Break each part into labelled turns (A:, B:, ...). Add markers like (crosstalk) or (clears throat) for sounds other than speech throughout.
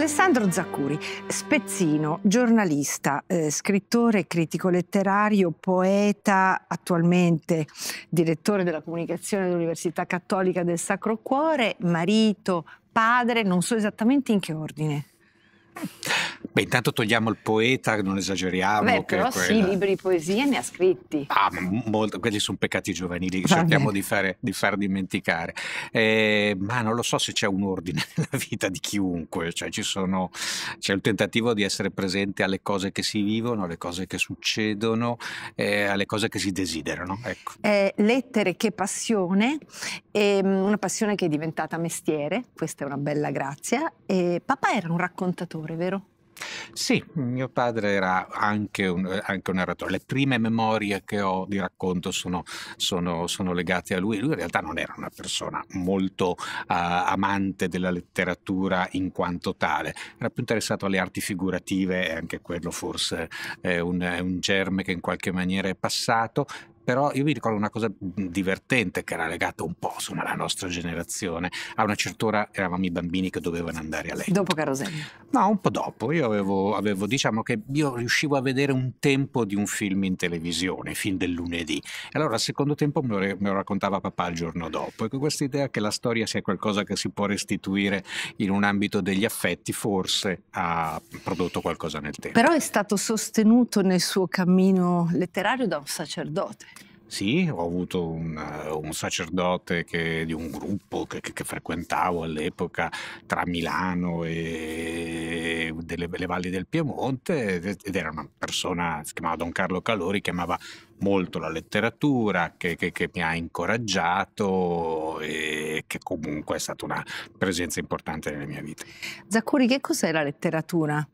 A: Alessandro Zaccuri, spezzino, giornalista, eh, scrittore, critico letterario, poeta, attualmente direttore della comunicazione dell'Università Cattolica del Sacro Cuore, marito, padre, non so esattamente in che ordine.
B: Beh, intanto togliamo il poeta, non esageriamo. Beh, però quella... sì, libri
A: di poesie ne ha scritti.
B: Ah, molto, quelli sono peccati giovanili che cerchiamo di, fare, di, far dimenticare. Eh, ma non lo so se c'è un ordine (laughs) nella vita di chiunque, cioè sono, c'è il tentativo di essere presente alle cose che si vivono, alle cose che succedono, eh, alle cose che si desiderano. Ecco.
A: Eh, lettere che passione, ehm, una passione che è diventata mestiere, questa è una bella grazia. Eh, papà era un raccontatore, vero?
B: Sì, mio padre era anche un, anche un narratore. Le prime memorie che ho di racconto sono, sono, sono, legate a lui. Lui in realtà non era una persona molto uh, amante della letteratura in quanto tale, era più interessato alle arti figurative e anche quello forse è un, è un germe che in qualche maniera è passato però io mi ricordo una cosa divertente che era legata un po' insomma alla nostra generazione. A una certa ora eravamo i bambini che dovevano andare
A: a letto. Dopo Carosello?
B: No, un po' dopo. Io avevo, avevo, diciamo che io riuscivo a vedere un tempo di un film in televisione, fin del lunedì. Allora al secondo tempo me lo, me lo raccontava papà il giorno dopo. E con questa idea che la storia sia qualcosa che si può restituire in un ambito degli affetti, forse ha prodotto qualcosa nel tempo. Però
A: è stato sostenuto nel suo cammino letterario da un sacerdote.
B: Sì, ho avuto un, eh, un sacerdote che, di un gruppo che, che, che, frequentavo all'epoca tra Milano e delle, le valli del Piemonte ed era una persona, si chiamava Don Carlo Calori, che amava molto la letteratura, che, che mi ha incoraggiato e che comunque è stata una presenza importante nella mia vita.
A: Zaccuri, che cos'è la letteratura?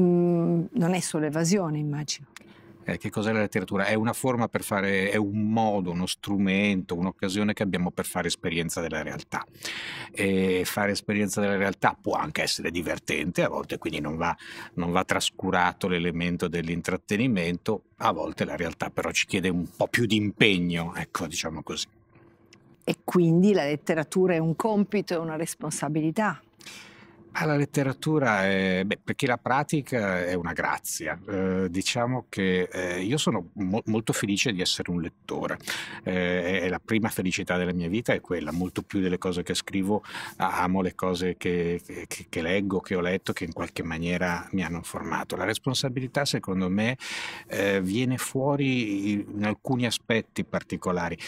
A: Mm, non è solo evasione, immagino.
B: Eh, che cos'è la letteratura? È una forma per fare, è un modo, uno strumento, un'occasione che abbiamo per fare esperienza della realtà. E fare esperienza della realtà può anche essere divertente a volte, quindi non va, non va trascurato l'elemento dell'intrattenimento, a volte la realtà però ci chiede un po' più di impegno, ecco, diciamo così.
A: E quindi la letteratura è un compito, è una responsabilità.
B: La letteratura, è, beh, perché la pratica è una grazia. Eh, diciamo che eh, io sono mo- molto felice di essere un lettore. Eh, è la prima felicità della mia vita, è quella. Molto più delle cose che scrivo, amo le cose che, che, che leggo, che ho letto, che in qualche maniera mi hanno formato. La responsabilità, secondo me, eh, viene fuori in alcuni aspetti particolari.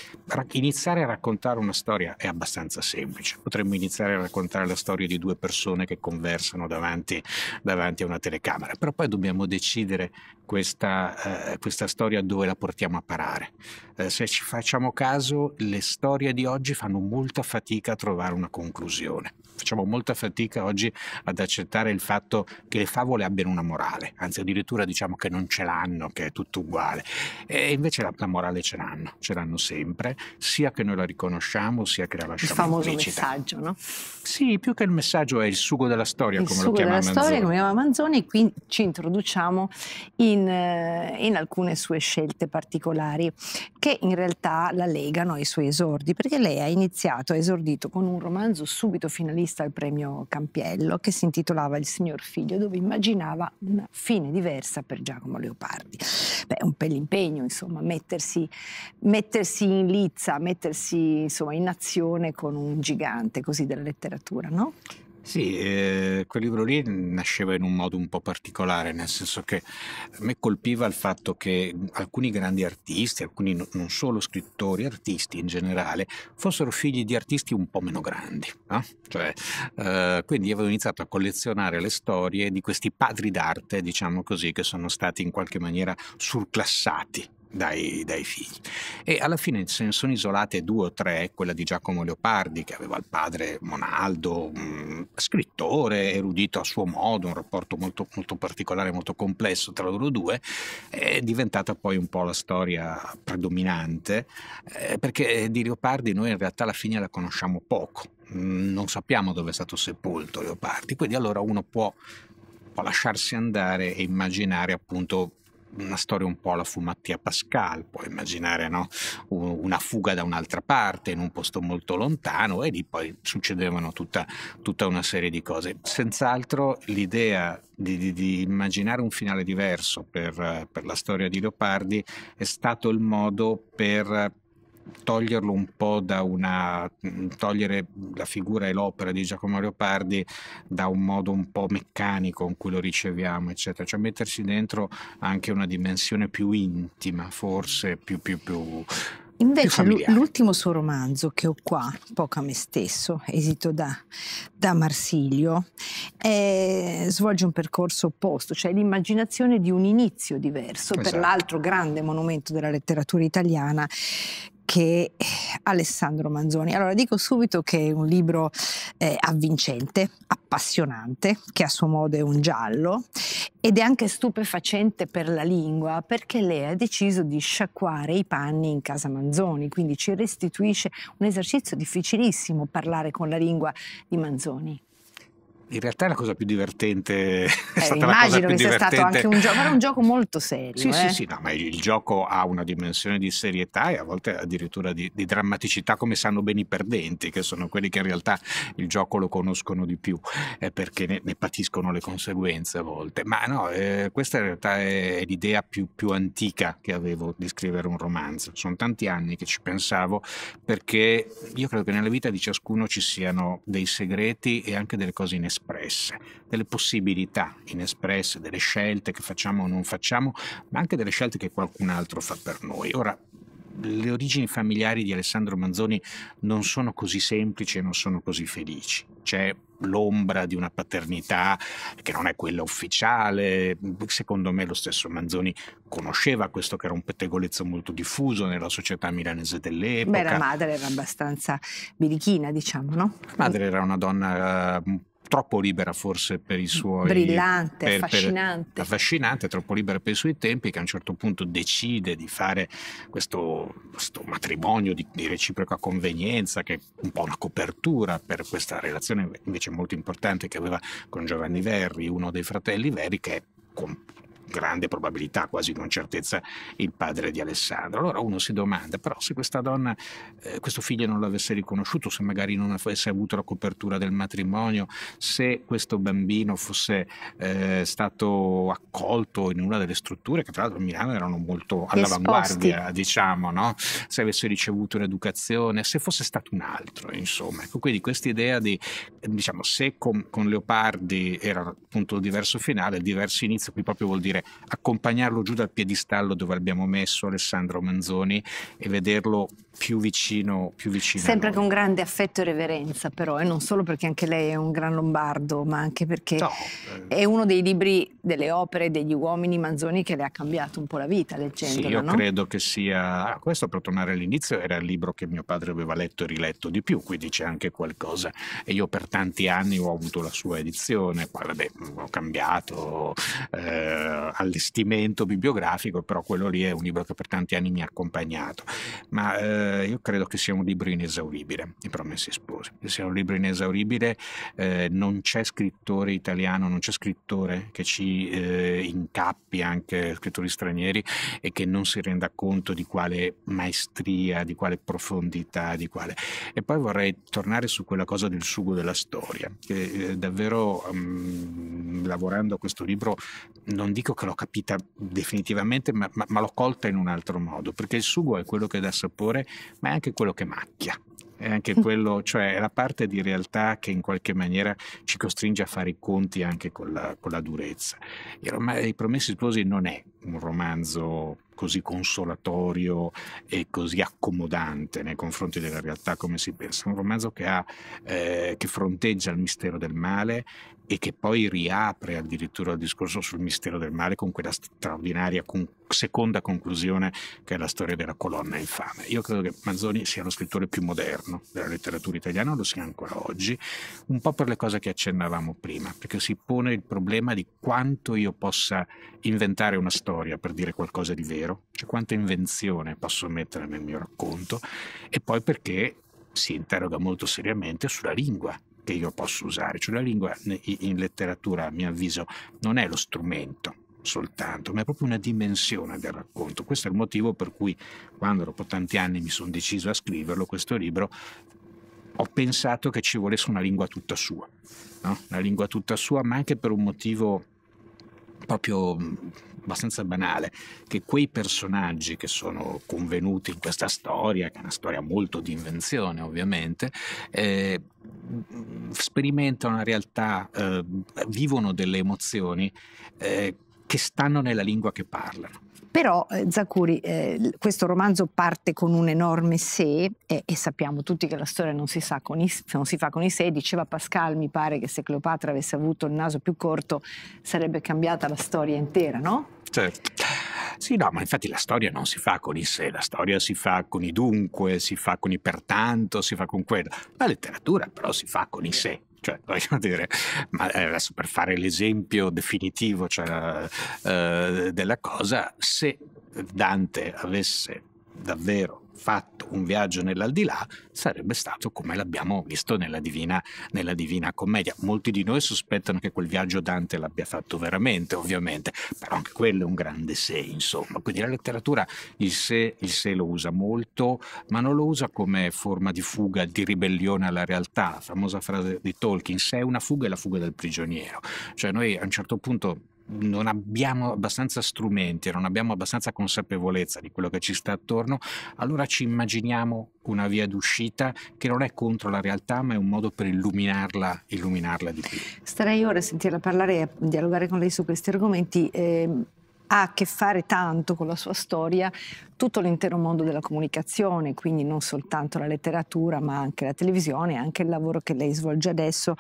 B: Iniziare a raccontare una storia è abbastanza semplice. Potremmo iniziare a raccontare la storia di due persone che che conversano davanti, davanti a una telecamera, però poi dobbiamo decidere questa, eh, questa, storia dove la portiamo a parare. Eh, se ci facciamo caso, le storie di oggi fanno molta fatica a trovare una conclusione. Facciamo molta fatica oggi ad accettare il fatto che le favole abbiano una morale, anzi addirittura diciamo che non ce l'hanno, che è tutto uguale. E invece la, la morale ce l'hanno, ce l'hanno sempre, sia che noi la riconosciamo, sia che la lasciamo Il famoso implicita. messaggio, no? Sì, più che il messaggio è il sugo della storia, il come lo chiama Manzoni. Il sugo della storia, come
A: chiama Manzoni, qui ci introduciamo in in, eh, in, alcune sue scelte particolari che in realtà la legano ai suoi esordi, perché lei ha iniziato, ha esordito con un romanzo subito finalista al premio Campiello che si intitolava Il signor figlio, dove immaginava una fine diversa per Giacomo Leopardi. Beh, un impegno, insomma, mettersi, mettersi in lizza, mettersi insomma, in azione con un gigante così della letteratura, no?
B: Sì, eh, quel libro lì nasceva in un modo un po' particolare, nel senso che a me colpiva il fatto che alcuni grandi artisti, alcuni non solo scrittori, artisti in generale, fossero figli di artisti un po' meno grandi. No? Cioè, eh, quindi avevo iniziato a collezionare le storie di questi padri d'arte, diciamo così, che sono stati in qualche maniera surclassati dai, dai, figli. E alla fine se ne sono isolate due o tre, quella di Giacomo Leopardi, che aveva il padre Monaldo, mh, scrittore, erudito a suo modo, un rapporto molto, molto particolare, molto complesso tra loro due, è diventata poi un po' la storia predominante, eh, perché di Leopardi noi in realtà alla fine la conosciamo poco, mh, non sappiamo dove è stato sepolto Leopardi, quindi allora uno può, può lasciarsi andare e immaginare appunto una storia un po' alla fu Pascal, puoi immaginare no? una fuga da un'altra parte in un posto molto lontano e lì poi succedevano tutta, tutta una serie di cose. Senz'altro l'idea di, di, di, immaginare un finale diverso per, per la storia di Leopardi è stato il modo per toglierlo un po' da una togliere la figura e l'opera di Giacomo Leopardi da un modo un po' meccanico in cui lo riceviamo, eccetera, cioè mettersi dentro anche una dimensione più intima, forse più più più
A: Invece l'ultimo suo romanzo che ho qua, poco a me stesso, esito da, da Marsilio, è, svolge un percorso opposto, cioè l'immaginazione di un inizio diverso esatto. per l'altro grande monumento della letteratura italiana che eh, Alessandro Manzoni. Allora dico subito che è un libro eh, avvincente, appassionante, che a suo modo è un giallo ed è anche stupefacente per la lingua perché lei ha deciso di sciacquare i panni in casa Manzoni, quindi ci restituisce un esercizio difficilissimo parlare con la lingua di Manzoni.
B: In realtà è la cosa più divertente. (laughs) Eh, è stata immagino che sia stato anche un gioco, era un
A: gioco molto serio. Sì, eh? sì, sì,
B: no, ma il, gioco ha una dimensione di serietà e a volte addirittura di, di, drammaticità, come sanno bene i perdenti, che sono quelli che in realtà il gioco lo conoscono di più, eh, perché ne, ne, patiscono le conseguenze a volte. Ma no, eh, questa in realtà è, è l'idea più, più antica che avevo di scrivere un romanzo. Sono tanti anni che ci pensavo, perché io credo che nella vita di ciascuno ci siano dei segreti e anche delle cose inesperate inespresse, delle possibilità inespresse, delle scelte che facciamo o non facciamo, ma anche delle scelte che qualcun altro fa per noi. Ora, le origini familiari di Alessandro Manzoni non sono così semplici e non sono così felici. C'è l'ombra di una paternità che non è quella ufficiale. Secondo me lo stesso Manzoni conosceva questo che era un pettegolezzo molto diffuso nella società milanese dell'epoca. Beh, la madre era
A: abbastanza birichina, diciamo, no?
B: La madre era una donna eh, troppo libera forse per i suoi... Brillante, per, affascinante. Per, affascinante, troppo libera per i suoi tempi, che a un certo punto decide di fare questo, questo matrimonio di, di, reciproca convenienza, che è un po' una copertura per questa relazione invece molto importante che aveva con Giovanni Verri, uno dei fratelli Verri, che è grande probabilità, quasi con certezza, il padre di Alessandro. Allora uno si domanda, però se questa donna, eh, questo figlio non l'avesse riconosciuto, se magari non avesse avuto la copertura del matrimonio, se questo bambino fosse eh, stato accolto in una delle strutture, che tra l'altro a Milano erano molto all'avanguardia, diciamo, no? se avesse ricevuto un'educazione, se fosse stato un altro, insomma. Ecco, quindi questa idea di, diciamo, se con, con Leopardi era appunto diverso finale, diverso inizio, qui proprio vuol dire accompagnarlo giù dal piedistallo dove abbiamo messo Alessandro Manzoni e vederlo più vicino, più vicino
A: Sempre con grande affetto e reverenza però, e eh, non solo perché anche lei è un gran lombardo, ma anche perché no, è eh. uno dei libri, delle opere, degli uomini Manzoni che le ha cambiato un po' la vita leggendola. Sì, io no? credo
B: che sia, ah, questo per tornare all'inizio era il libro che mio padre aveva letto e riletto di più, quindi c'è anche qualcosa. E io per tanti anni ho avuto la sua edizione, poi vabbè mm, ho cambiato eh, allestimento bibliografico, però quello lì è un libro che per tanti anni mi ha accompagnato. Ma eh, eh, io credo che sia un libro inesauribile, I Promessi Sposi, sia un libro inesauribile, eh, non c'è scrittore italiano, non c'è scrittore che ci eh, incappi, anche scrittori stranieri, e che non si renda conto di quale maestria, di quale profondità, di quale... E poi vorrei tornare su quella cosa del sugo della storia, che eh, davvero mh, mm, lavorando a questo libro non dico che l'ho capita definitivamente, ma, ma, ma l'ho colta in un altro modo, perché il sugo è quello che dà sapore ma è anche quello che macchia. È anche mm. quello, cioè la parte di realtà che in qualche maniera ci costringe a fare i conti anche con la, con la durezza. I, rom- I Promessi Sposi non è un romanzo così consolatorio e così accomodante nei confronti della realtà come si pensa. È Un romanzo che, ha, eh, che, fronteggia il mistero del male e che poi riapre addirittura il discorso sul mistero del male con quella straordinaria con seconda conclusione che è la storia della colonna infame. Io credo che Manzoni sia lo scrittore più moderno della letteratura italiana, lo sia ancora oggi, un po' per le cose che accennavamo prima, perché si pone il problema di quanto io possa inventare una storia per dire qualcosa di vero, cioè quanta invenzione posso mettere nel mio racconto, e poi perché si interroga molto seriamente sulla lingua che io posso usare. Cioè la lingua in letteratura, a mio avviso, non è lo strumento soltanto, ma è proprio una dimensione del racconto. Questo è il motivo per cui quando dopo tanti anni mi sono deciso a scriverlo, questo libro, ho pensato che ci volesse una lingua tutta sua, no? una lingua tutta sua, ma anche per un motivo proprio abbastanza banale, che quei personaggi che sono convenuti in questa storia, che è una storia molto di invenzione ovviamente, eh, sperimentano una realtà, eh, vivono delle emozioni eh, che stanno nella lingua che parlano.
A: Però eh, Zacuri, eh, questo romanzo parte con un enorme sé e, e, sappiamo tutti che la storia non si, sa con i, non si fa con i sé. diceva Pascal, mi pare che se Cleopatra avesse avuto il naso più corto sarebbe cambiata la storia intera, no? Certo. Sì,
B: no, ma infatti la storia non si fa con i sé, la storia si fa con i dunque, si fa con i pertanto, si fa con quello. La letteratura però si fa con i sé. Cioè, (laughs) voglio dire, ma eh, adesso per fare l'esempio definitivo cioè, eh, della cosa, se Dante avesse davvero fatto un viaggio nell'aldilà sarebbe stato come l'abbiamo visto nella Divina, nella Divina Commedia. Molti di noi sospettano che quel viaggio Dante l'abbia fatto veramente, ovviamente, però anche quello è un grande sé, insomma. Quindi la letteratura il sé, il se lo usa molto, ma non lo usa come forma di fuga, di ribellione alla realtà. La famosa frase di Tolkien, se è una fuga è la fuga del prigioniero. Cioè noi a un certo punto non abbiamo abbastanza strumenti, non abbiamo abbastanza consapevolezza di quello che ci sta attorno, allora ci immaginiamo una via d'uscita che non è contro la realtà, ma è un modo per illuminarla, illuminarla di più.
A: Starei ora a sentirla parlare e a dialogare con lei su questi argomenti. Eh, ha a che fare tanto con la sua storia, tutto l'intero mondo della comunicazione, quindi non soltanto la letteratura ma anche la televisione, anche il lavoro che lei svolge adesso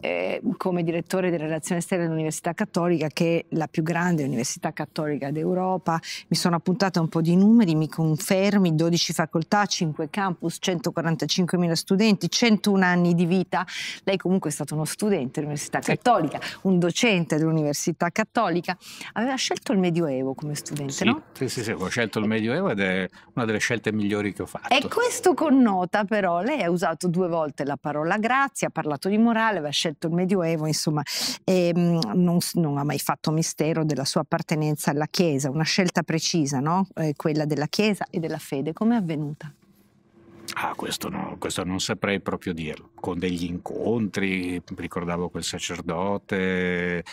A: eh, come direttore della relazione esterna dell'Università Cattolica, che è la più grande università cattolica d'Europa. Mi sono appuntata un po' di numeri, mi confermi, 12 facoltà, 5 campus, 145.000 studenti, 101 anni di vita. Lei comunque è stato uno studente dell'Università Cattolica, un docente dell'Università Cattolica. Aveva scelto il Medioevo come studente, sì, no?
B: Sì, sì, sì, ho scelto il eh. Medioevo sapevo ed è una delle scelte migliori che ho fatto.
A: E questo connota però, lei ha usato due volte la parola grazia, ha parlato di morale, aveva scelto il Medioevo, insomma, e, ehm, non, non, ha mai fatto mistero della sua appartenenza alla Chiesa, una scelta precisa, no? eh, quella della Chiesa e della fede. come è avvenuta?
B: Ah, questo, no, questo non saprei proprio dirlo. Con degli incontri, ricordavo quel sacerdote,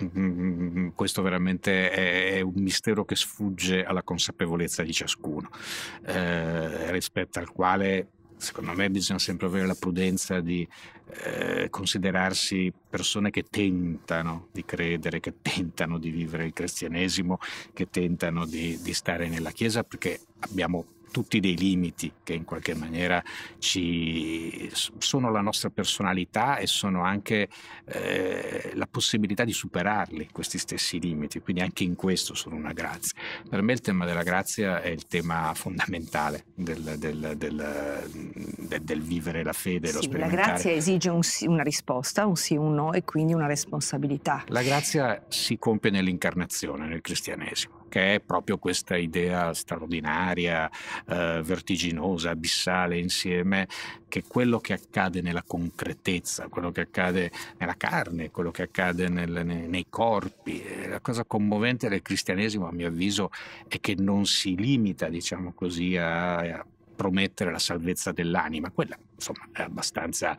B: Mm-hmm. questo veramente è un mistero che sfugge alla consapevolezza di ciascuno, eh, rispetto al quale secondo me bisogna sempre avere la prudenza di eh, considerarsi persone che tentano di credere, che tentano di vivere il cristianesimo, che tentano di, di stare nella Chiesa, perché abbiamo tutti dei limiti che in qualche maniera ci sono la nostra personalità e sono anche eh, la possibilità di superarli, questi stessi limiti. Quindi anche in questo sono una grazia. Per me il tema della grazia è il tema fondamentale del, del, del, del vivere la fede, sì, La grazia
A: esige un, una risposta, un sì, un no e quindi una responsabilità. La
B: grazia si compie nell'incarnazione, nel cristianesimo che è proprio questa idea straordinaria, eh, vertiginosa, abissale insieme, che quello che accade nella concretezza, quello che accade nella carne, quello che accade nel, nei, nei corpi, eh, la cosa commovente del cristianesimo a mio avviso è che non si limita, diciamo così, a, a promettere la salvezza dell'anima, quella insomma è abbastanza,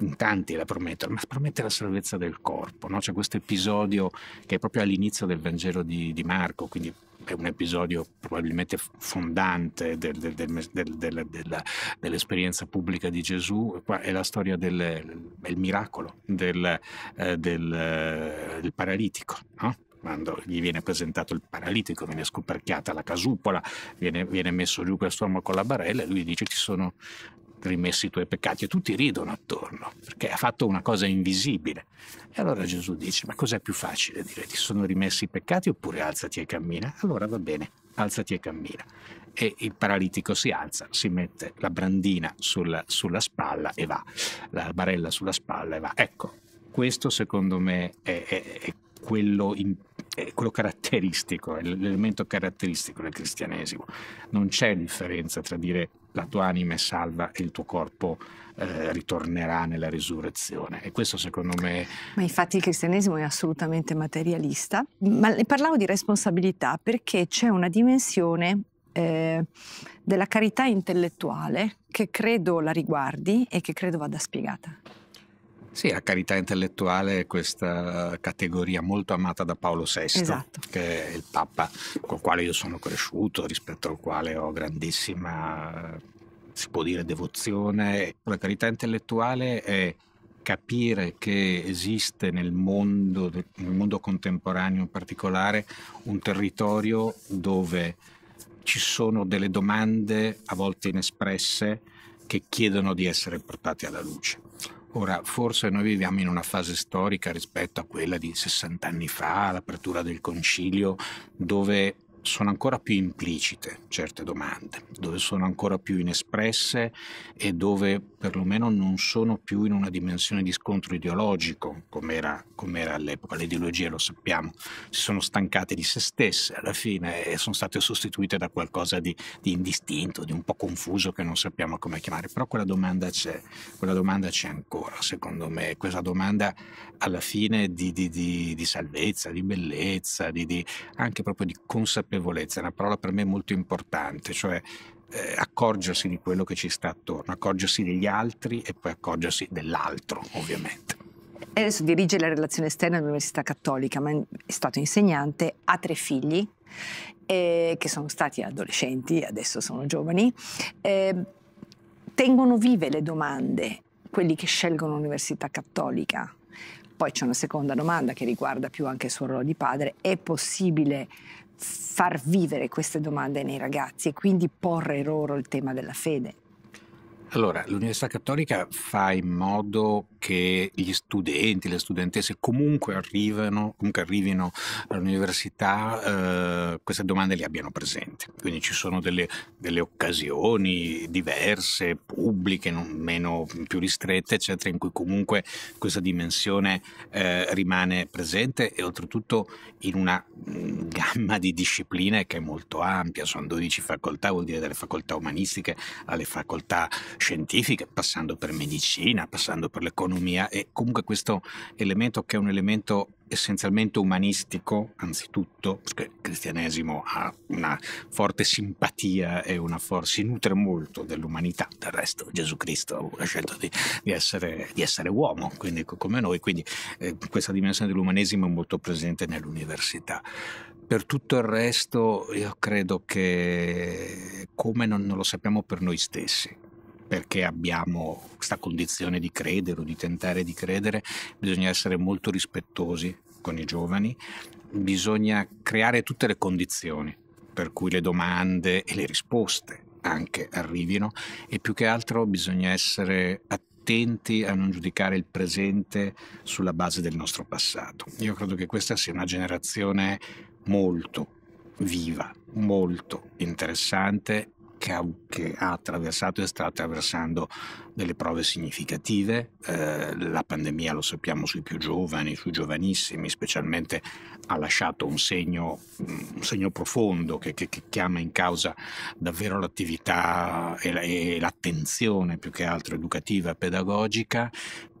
B: in tanti la promettono, ma promette la salvezza del corpo, no? c'è questo episodio che è proprio all'inizio del Vangelo di, di Marco, quindi è un episodio probabilmente fondante del, del, del, della, dell'esperienza pubblica di Gesù, Qua è la storia del miracolo eh, del, eh, paralitico, no? quando gli viene presentato il paralitico, viene scoperchiata la casupola, viene, viene messo giù quest'uomo con la barella e lui dice ci sono rimessi i tuoi peccati e tutti ridono attorno perché ha fatto una cosa invisibile. E allora Gesù dice ma cos'è più facile dire ti sono rimessi i peccati oppure alzati e cammina? Allora va bene, alzati e cammina. E il paralitico si alza, si mette la brandina sulla, sulla spalla e va, la barella sulla spalla e va. Ecco, questo secondo me è, è, è quello importante è quello caratteristico, è l'elemento caratteristico del cristianesimo. Non c'è differenza tra dire la tua anima è salva e il tuo corpo eh, ritornerà nella risurrezione. E questo secondo me...
A: Ma infatti il cristianesimo è assolutamente materialista. Ma ne parlavo di responsabilità perché c'è una dimensione eh, della carità intellettuale che credo la riguardi e che credo vada spiegata.
B: Sì, la carità intellettuale è questa categoria molto amata da Paolo VI, esatto. che è il Papa col quale io sono cresciuto, rispetto al quale ho grandissima, si può dire, devozione. La carità intellettuale è capire che esiste nel mondo, nel mondo contemporaneo in particolare, un territorio dove ci sono delle domande, a volte inespresse, che chiedono di essere portate alla luce Ora, forse noi viviamo in una fase storica rispetto a quella di 60 anni fa, l'apertura del concilio, dove sono ancora più implicite certe domande, dove sono ancora più inespresse e dove perlomeno non sono più in una dimensione di scontro ideologico come era, come era all'epoca. Le ideologie, lo sappiamo, si sono stancate di se stesse alla fine e sono state sostituite da qualcosa di, di indistinto, di un po' confuso che non sappiamo come chiamare. Però quella domanda c'è, quella domanda c'è ancora, secondo me, questa domanda alla fine di, di, di salvezza, di bellezza, anche proprio di consapevolezza consapevolezza, è una parola per me molto importante, cioè eh, accorgersi di quello che ci sta attorno, accorgersi degli altri e poi accorgersi dell'altro, ovviamente.
A: Adesso dirige la relazione esterna all'Università Cattolica, ma è stato insegnante, ha tre figli, eh, che sono stati adolescenti, adesso sono giovani. Eh, tengono vive le domande quelli che scelgono l'Università Cattolica. Poi c'è una seconda domanda che riguarda più anche il suo ruolo di padre. È possibile far vivere queste domande nei ragazzi e quindi porre loro il tema della fede.
B: Allora, l'Università Cattolica fa in modo che gli studenti, le studentesse comunque, arrivano, comunque arrivino all'università, eh, queste domande le abbiano presenti. Quindi ci sono delle, delle occasioni diverse, pubbliche, non, meno, più ristrette, eccetera, in cui comunque questa dimensione eh, rimane presente e oltretutto in una mm, gamma di discipline che è molto ampia, sono 12 facoltà, vuol dire dalle facoltà umanistiche alle facoltà scientifiche, passando per medicina, passando per l'economia e comunque questo elemento che è un elemento essenzialmente umanistico, anzitutto, perché il cristianesimo ha una forte simpatia e una forza, si nutre molto dell'umanità, del resto Gesù Cristo ha scelto di, di, essere, di essere, uomo, quindi come noi, quindi eh, questa dimensione dell'umanesimo è molto presente nell'università. Per tutto il resto io credo che come non, non lo sappiamo per noi stessi, perché abbiamo questa condizione di credere o di tentare di credere, bisogna essere molto rispettosi con i giovani, bisogna creare tutte le condizioni per cui le domande e le risposte anche arrivino e più che altro bisogna essere attenti a non giudicare il presente sulla base del nostro passato. Io credo che questa sia una generazione molto viva, molto interessante che ha, che ha, attraversato e sta attraversando delle prove significative. Eh, la pandemia, lo sappiamo, sui più giovani, sui giovanissimi specialmente, ha lasciato un segno, un segno profondo che, che, che, chiama in causa davvero l'attività e, la, e l'attenzione più che altro educativa, e pedagogica,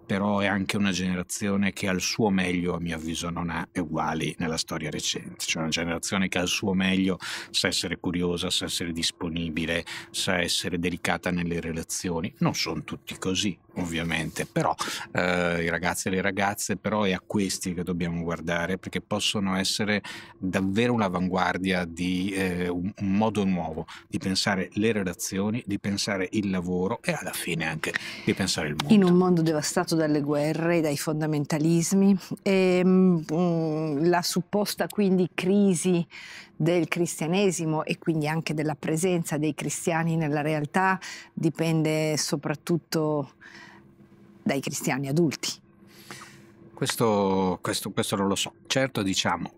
B: però è anche una generazione che al suo meglio, a mio avviso, non ha uguali nella storia recente. Cioè una generazione che al suo meglio sa essere curiosa, sa essere disponibile, sa essere delicata nelle relazioni. Non sono tutti così, ovviamente, però eh, i ragazzi e le ragazze, però è a questi che dobbiamo guardare perché possono essere davvero un'avanguardia di eh, un, un modo nuovo di pensare le relazioni, di pensare il lavoro e alla fine anche di pensare il mondo. In
A: un mondo devastato dalle guerre, dai fondamentalismi, e, ehm, mh, mm, la supposta quindi crisi del cristianesimo e quindi anche della presenza dei cristiani nella realtà dipende soprattutto dai cristiani adulti.
B: Questo, questo, questo non lo so. Certo diciamo,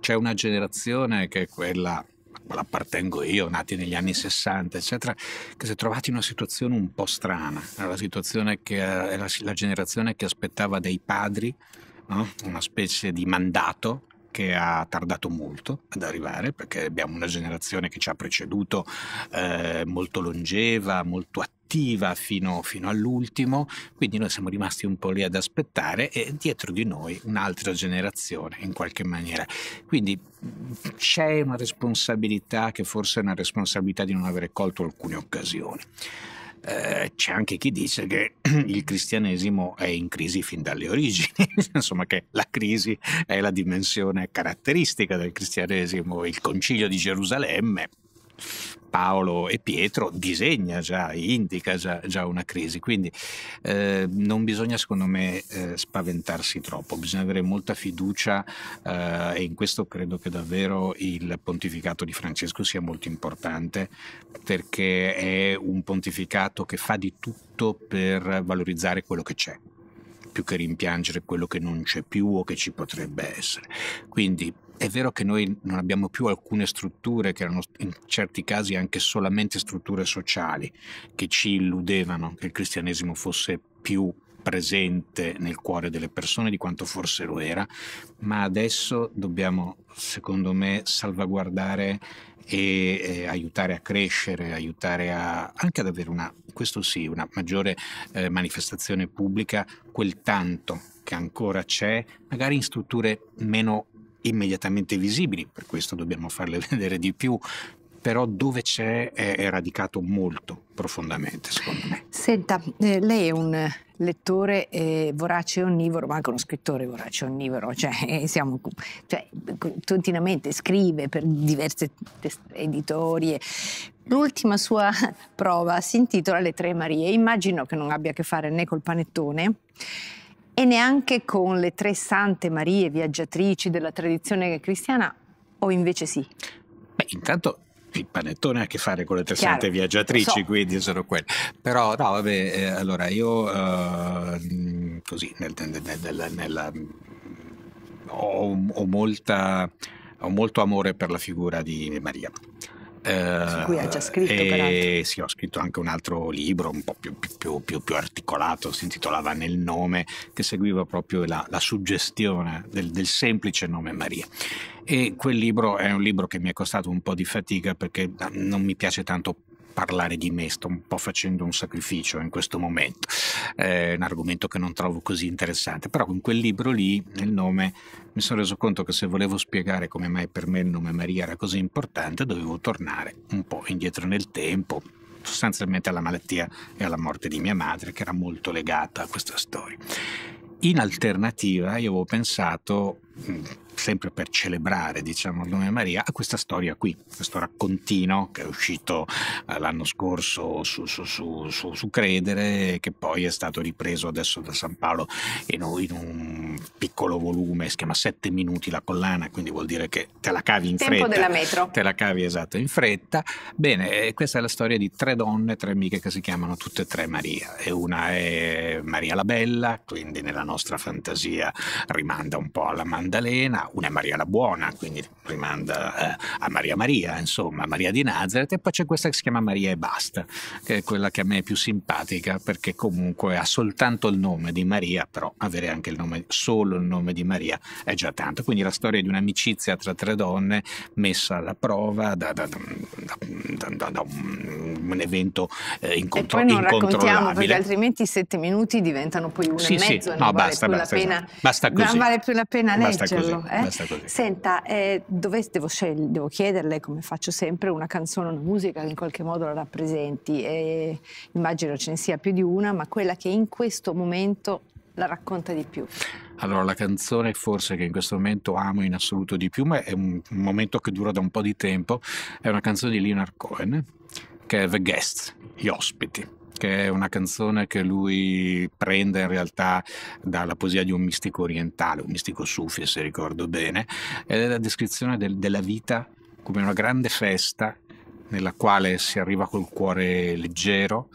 B: c'è una generazione che è quella ma l'appartengo io, nati negli anni 60, eccetera, che si è trovati in una situazione un po' strana, era la, situazione che, eh, era la generazione che aspettava dei padri no? una specie di mandato che ha tardato molto ad arrivare perché abbiamo una generazione che ci ha preceduto eh, molto longeva, molto attiva Fino, fino, all'ultimo, quindi noi siamo rimasti un po' lì ad aspettare e dietro di noi un'altra generazione in qualche maniera. Quindi c'è una responsabilità che forse è una responsabilità di non aver colto alcune occasioni eh, c'è anche chi dice che (clears throat) il cristianesimo è in crisi fin dalle origini, insomma (laughs) che la crisi è la dimensione caratteristica del cristianesimo. Il concilio di Gerusalemme Paolo e Pietro disegna già, indica già, già una crisi, quindi eh, non bisogna secondo me eh, spaventarsi troppo, bisogna avere molta fiducia eh, e in questo credo che davvero il pontificato di Francesco sia molto importante perché è un pontificato che fa di tutto per valorizzare quello che c'è più che rimpiangere quello che non c'è più o che ci potrebbe essere. Quindi è vero che noi non abbiamo più alcune strutture che erano in certi casi anche solamente strutture sociali che ci illudevano che il cristianesimo fosse più presente nel cuore delle persone di quanto forse lo era, ma adesso dobbiamo, secondo me, salvaguardare e eh, aiutare a crescere, aiutare a, anche ad avere una, questo sì, una maggiore eh, manifestazione pubblica, quel tanto che ancora c'è, magari in strutture meno immediatamente visibili, per questo dobbiamo farle (laughs) vedere di più, però dove c'è è, radicato molto profondamente, secondo
A: me. Senta, eh, lei è un lettore eh, vorace e onnivoro, ma anche uno scrittore vorace e onnivoro, cioè, (laughs) eh, siamo, cioè, continuamente scrive per diverse editorie. L'ultima sua (laughs) prova si intitola Le Tre Marie, immagino che non abbia a che fare né col panettone e neanche con le tre sante Marie viaggiatrici della tradizione cristiana o invece sì?
B: Beh, intanto il panettone ha a che fare con le tre sante viaggiatrici, so. quindi sono quelle. Però no, vabbè, eh, allora io eh, così nel, nel, nel, nella, ho, ho, molta, ho molto amore per la figura di Maria. Su eh, cui ha già scritto, e, Sì, ho scritto anche un altro libro, un po' più, più, più, più articolato, si intitolava Nel nome, che seguiva proprio la, la suggestione del, del semplice nome Maria e quel libro è un libro che mi è costato un po' di fatica perché eh, non mi piace tanto parlare di me, sto un po' facendo un sacrificio in questo momento, è un argomento che non trovo così interessante, però con quel libro lì, nel nome, mi sono reso conto che se volevo spiegare come mai per me il nome Maria era così importante, dovevo tornare un po' indietro nel tempo, sostanzialmente alla malattia e alla morte di mia madre, che era molto legata a questa storia. In alternativa, io avevo pensato sempre per celebrare diciamo, il nome Maria, a questa storia qui, questo raccontino che è uscito eh, l'anno scorso su, su, su, su Credere, che poi è stato ripreso adesso da San Paolo in, in un piccolo volume, si chiama Sette minuti la collana, quindi vuol dire che te la cavi in Tempo fretta. Della metro. Te la cavi esatto in fretta. Bene, eh, questa è la storia di tre donne, tre amiche che si chiamano tutte e tre Maria. E una è Maria la Bella, quindi nella nostra fantasia rimanda un po' alla Mandalena, una è Maria la Buona, quindi rimanda eh, a Maria Maria, insomma, Maria di Nazareth, e poi c'è questa che si chiama Maria e basta, che è quella che a me è più simpatica perché comunque ha soltanto il nome di Maria, però avere anche il nome, solo il nome di Maria è già tanto. Quindi la storia di un'amicizia tra tre donne messa alla prova da, da, da, da un, un, evento eh, incontro- e poi non raccontiamo perché
A: altrimenti i sette minuti diventano poi una sì, e mezzo, sì. no, non basta, vale basta, esatto. basta così. non vale più la pena leggerlo. Eh? Basta così. Senta, eh, dove, devo, devo, chiederle, come faccio sempre, una canzone, una musica che in qualche modo la rappresenti. E immagino ce ne sia più di una, ma quella che in questo momento la racconta di più?
B: Allora, la canzone forse che in questo momento amo in assoluto di più, ma è un, un momento che dura da un po' di tempo, è una canzone di Leonard Cohen, che è The Guest, gli ospiti che è una canzone che lui prende in realtà dalla poesia di un mistico orientale, un mistico sufi se ricordo bene, ed è la descrizione del, della vita come una grande festa nella quale si arriva col cuore leggero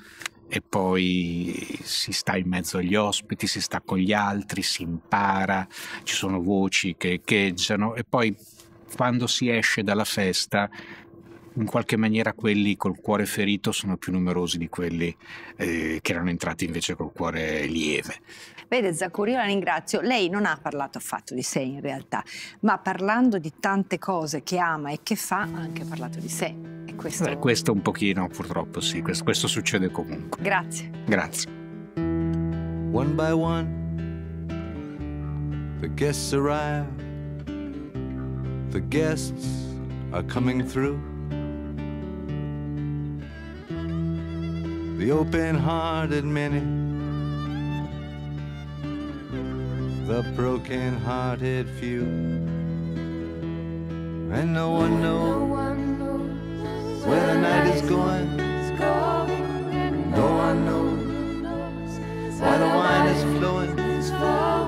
B: e poi si sta in mezzo agli ospiti, si sta con gli altri, si impara, ci sono voci che echeggiano e poi quando si esce dalla festa in qualche maniera quelli col cuore ferito sono più numerosi di quelli eh, che erano entrati invece col cuore lieve.
A: Vede Zaccuri, io la ringrazio. Lei non ha parlato affatto di sé in realtà, ma parlando di tante cose che ama e che fa, ha anche parlato di sé. E questo... Beh,
B: questo un pochino purtroppo sì, questo, questo succede comunque. Grazie. Grazie.
A: One by one, the guests arrive. The guests are coming through. the open-hearted many, the broken-hearted few, and no one knows, no
B: one knows
A: where the night is going.
B: No one knows
A: why the wine is flowing.